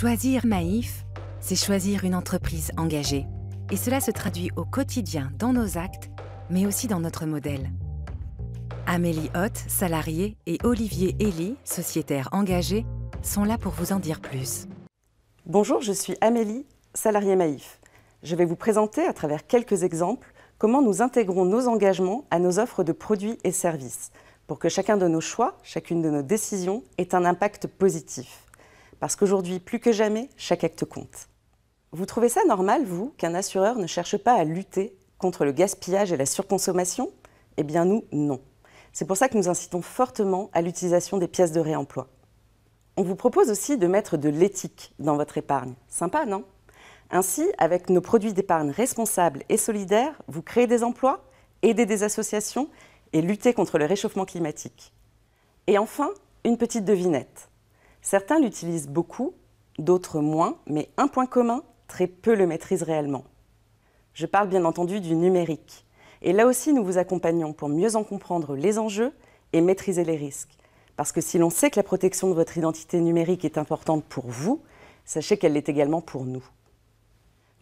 Choisir Maïf, c'est choisir une entreprise engagée. Et cela se traduit au quotidien dans nos actes, mais aussi dans notre modèle. Amélie Hott, salariée, et Olivier Elie, sociétaire engagé, sont là pour vous en dire plus. Bonjour, je suis Amélie, salariée Maïf. Je vais vous présenter à travers quelques exemples comment nous intégrons nos engagements à nos offres de produits et services pour que chacun de nos choix, chacune de nos décisions ait un impact positif. Parce qu'aujourd'hui, plus que jamais, chaque acte compte. Vous trouvez ça normal, vous, qu'un assureur ne cherche pas à lutter contre le gaspillage et la surconsommation Eh bien nous, non. C'est pour ça que nous incitons fortement à l'utilisation des pièces de réemploi. On vous propose aussi de mettre de l'éthique dans votre épargne. Sympa, non Ainsi, avec nos produits d'épargne responsables et solidaires, vous créez des emplois, aidez des associations et luttez contre le réchauffement climatique. Et enfin, une petite devinette. Certains l'utilisent beaucoup, d'autres moins, mais un point commun, très peu le maîtrisent réellement. Je parle bien entendu du numérique. Et là aussi, nous vous accompagnons pour mieux en comprendre les enjeux et maîtriser les risques. Parce que si l'on sait que la protection de votre identité numérique est importante pour vous, sachez qu'elle l'est également pour nous.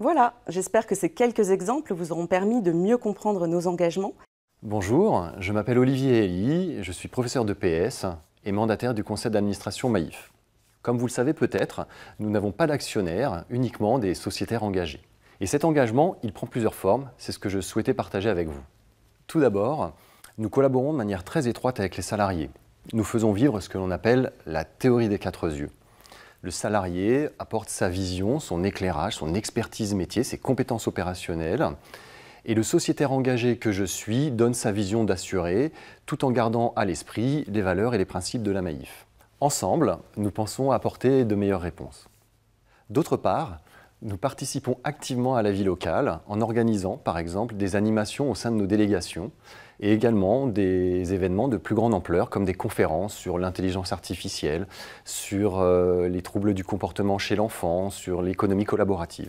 Voilà, j'espère que ces quelques exemples vous auront permis de mieux comprendre nos engagements. Bonjour, je m'appelle Olivier Elie, je suis professeur de PS et mandataire du conseil d'administration Maïf. Comme vous le savez peut-être, nous n'avons pas d'actionnaires, uniquement des sociétaires engagés. Et cet engagement, il prend plusieurs formes, c'est ce que je souhaitais partager avec vous. Tout d'abord, nous collaborons de manière très étroite avec les salariés. Nous faisons vivre ce que l'on appelle la théorie des quatre yeux. Le salarié apporte sa vision, son éclairage, son expertise métier, ses compétences opérationnelles, et le sociétaire engagé que je suis donne sa vision d'assuré, tout en gardant à l'esprit les valeurs et les principes de la Maif. Ensemble, nous pensons apporter de meilleures réponses. D'autre part, nous participons activement à la vie locale en organisant par exemple des animations au sein de nos délégations et également des événements de plus grande ampleur comme des conférences sur l'intelligence artificielle, sur euh, les troubles du comportement chez l'enfant, sur l'économie collaborative.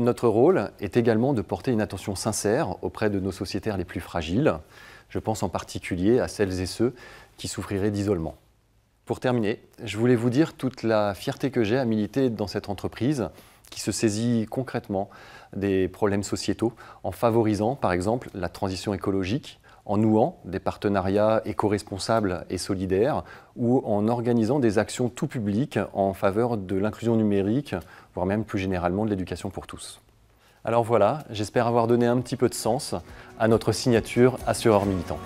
Notre rôle est également de porter une attention sincère auprès de nos sociétaires les plus fragiles. Je pense en particulier à celles et ceux qui souffriraient d'isolement. Pour terminer, je voulais vous dire toute la fierté que j'ai à militer dans cette entreprise qui se saisit concrètement des problèmes sociétaux en favorisant par exemple la transition écologique, en nouant des partenariats éco-responsables et solidaires ou en organisant des actions tout public en faveur de l'inclusion numérique, voire même plus généralement de l'éducation pour tous. Alors voilà, j'espère avoir donné un petit peu de sens à notre signature Assureur Militant.